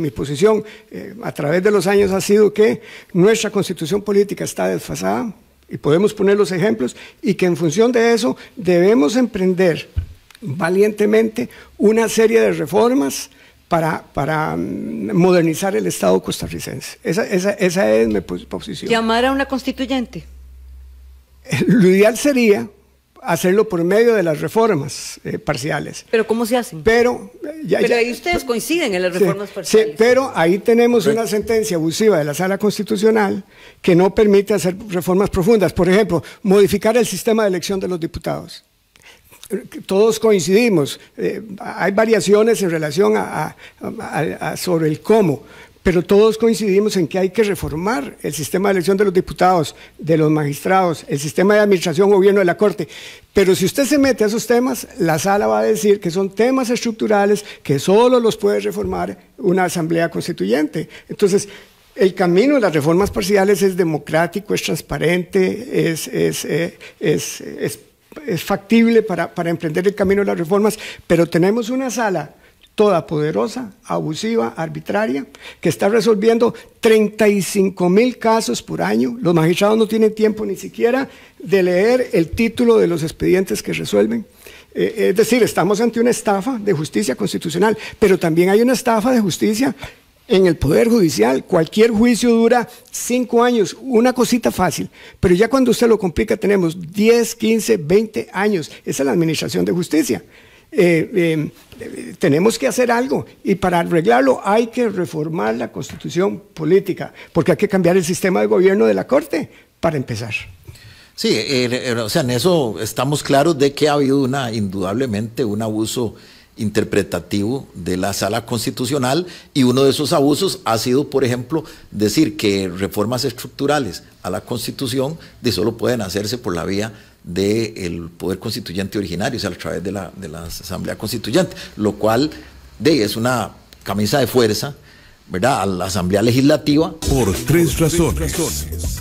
Mi posición eh, a través de los años ha sido que nuestra constitución política está desfasada y podemos poner los ejemplos y que en función de eso debemos emprender valientemente una serie de reformas para, para mm, modernizar el Estado costarricense. Esa, esa es mi posición. ¿Llamar a una constituyente? Eh, lo ideal sería hacerlo por medio de las reformas eh, parciales. Pero ¿cómo se hace? Pero, eh, ahí ustedes coinciden en las reformas parciales. Sí, pero ahí tenemos una sentencia abusiva de la Sala Constitucional que no permite hacer reformas profundas. Por ejemplo, modificar el sistema de elección de los diputados todos coincidimos, eh, hay variaciones en relación a, sobre el cómo, pero todos coincidimos en que hay que reformar el sistema de elección de los diputados, de los magistrados, el sistema de administración, gobierno de la Corte. Pero si usted se mete a esos temas, la sala va a decir que son temas estructurales que solo los puede reformar una asamblea constituyente. Entonces, el camino de las reformas parciales es democrático, es transparente, es, es, eh, factible para emprender el camino de las reformas, pero tenemos una sala poderosa, abusiva, arbitraria, que está resolviendo 35 mil casos por año. Los magistrados no tienen tiempo ni siquiera de leer el título de los expedientes que resuelven. Eh, eh, es decir, estamos ante una estafa de justicia constitucional, pero también hay una estafa de justicia en el Poder Judicial. Cualquier juicio dura cinco años, una cosita fácil, pero ya cuando usted lo complica tenemos 10, 15, 20 años. Esa es la administración de justicia eh, em, tenemos que hacer algo y para arreglarlo hay que reformar la constitución política, porque hay que cambiar el sistema de gobierno de la Corte para empezar. Sí, eh, eh, o sea, en eso estamos claros de que ha habido una, indudablemente, un abuso interpretativo de la sala constitucional y uno de esos abusos ha sido, por ejemplo, decir que reformas estructurales a la constitución de solo pueden hacerse por la vía del poder constituyente originario, o sea, a través de la, de la Asamblea Constituyente, lo cual de, es una camisa de fuerza, ¿verdad?, a la Asamblea Legislativa. Por tres razones.